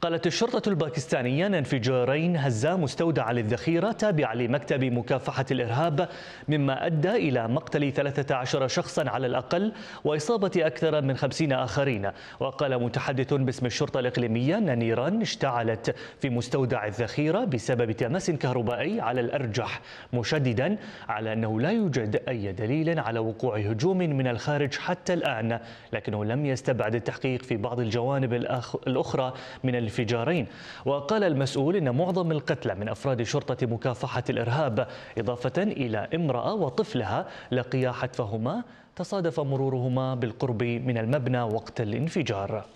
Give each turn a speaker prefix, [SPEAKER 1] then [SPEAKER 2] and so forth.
[SPEAKER 1] قالت الشرطة الباكستانية أن انفجارين هزا مستودع للذخيرة تابع لمكتب مكافحة الإرهاب مما أدى إلى مقتل 13 شخصا على الأقل وإصابة أكثر من 50 آخرين وقال متحدث باسم الشرطة الإقليمية أن نيران اشتعلت في مستودع الذخيرة بسبب تماس كهربائي على الأرجح مشددا على أنه لا يوجد أي دليل على وقوع هجوم من الخارج حتى الآن لكنه لم يستبعد التحقيق في بعض الجوانب الأخرى من الانفجارين وقال المسؤول أن معظم القتلى من أفراد شرطة مكافحة الإرهاب إضافة إلى امرأة وطفلها لقيا حتفهما تصادف مرورهما بالقرب من المبنى وقت الانفجار